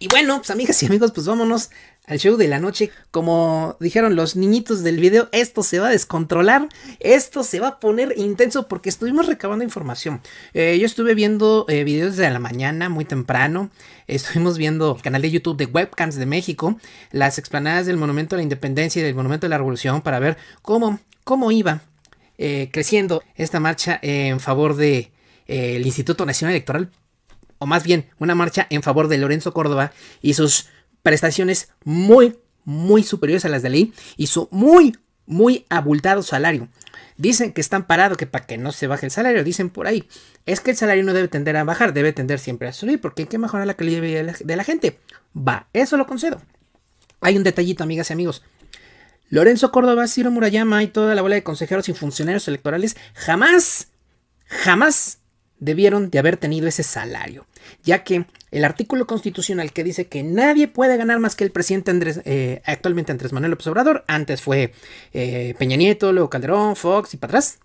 Y bueno, pues amigas y amigos, pues vámonos al show de la noche. Como dijeron los niñitos del video, esto se va a descontrolar, esto se va a poner intenso porque estuvimos recabando información. Eh, yo estuve viendo eh, videos desde la mañana, muy temprano. Estuvimos viendo el canal de YouTube de Webcams de México, las explanadas del Monumento a la Independencia y del Monumento de la Revolución para ver cómo, cómo iba eh, creciendo esta marcha en favor del Instituto Nacional Electoral o más bien una marcha en favor de Lorenzo Córdoba y sus prestaciones muy, muy superiores a las de ley y su muy, muy abultado salario. Dicen que están parados que para que no se baje el salario, dicen por ahí. Es que el salario no debe tender a bajar, debe tender siempre a subir, porque hay que mejorar la calidad de la, de la gente. Va, eso lo concedo. Hay un detallito, amigas y amigos. Lorenzo Córdoba, Ciro Murayama y toda la bola de consejeros y funcionarios electorales jamás, jamás debieron de haber tenido ese salario, ya que el artículo constitucional que dice que nadie puede ganar más que el presidente Andrés, eh, actualmente Andrés Manuel López Obrador, antes fue eh, Peña Nieto, luego Calderón, Fox y para atrás.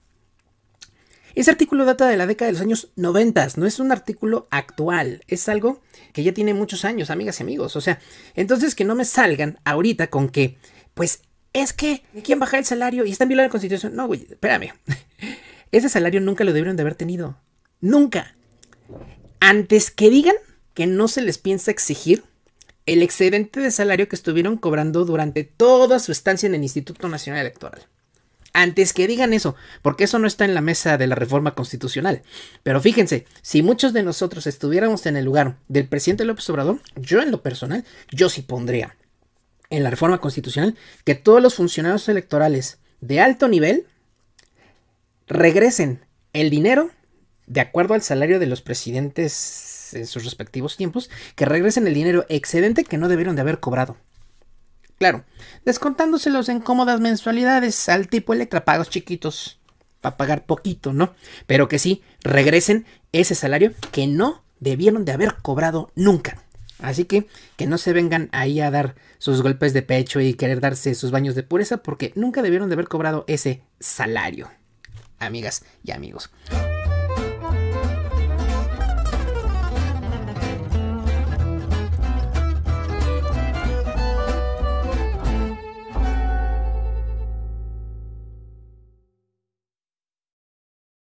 Ese artículo data de la década de los años 90, no es un artículo actual, es algo que ya tiene muchos años, amigas y amigos. O sea, entonces que no me salgan ahorita con que, pues, es que, quieren baja el salario? Y están violando la constitución. No, güey, espérame. Ese salario nunca lo debieron de haber tenido. Nunca. Antes que digan que no se les piensa exigir el excedente de salario que estuvieron cobrando durante toda su estancia en el Instituto Nacional Electoral. Antes que digan eso, porque eso no está en la mesa de la reforma constitucional. Pero fíjense, si muchos de nosotros estuviéramos en el lugar del presidente López Obrador, yo en lo personal, yo sí pondría en la reforma constitucional que todos los funcionarios electorales de alto nivel regresen el dinero de acuerdo al salario de los presidentes en sus respectivos tiempos, que regresen el dinero excedente que no debieron de haber cobrado. Claro, descontándoselos en cómodas mensualidades al tipo Electra, pagos chiquitos, para pagar poquito, ¿no? Pero que sí, regresen ese salario que no debieron de haber cobrado nunca. Así que que no se vengan ahí a dar sus golpes de pecho y querer darse sus baños de pureza porque nunca debieron de haber cobrado ese salario. Amigas y amigos.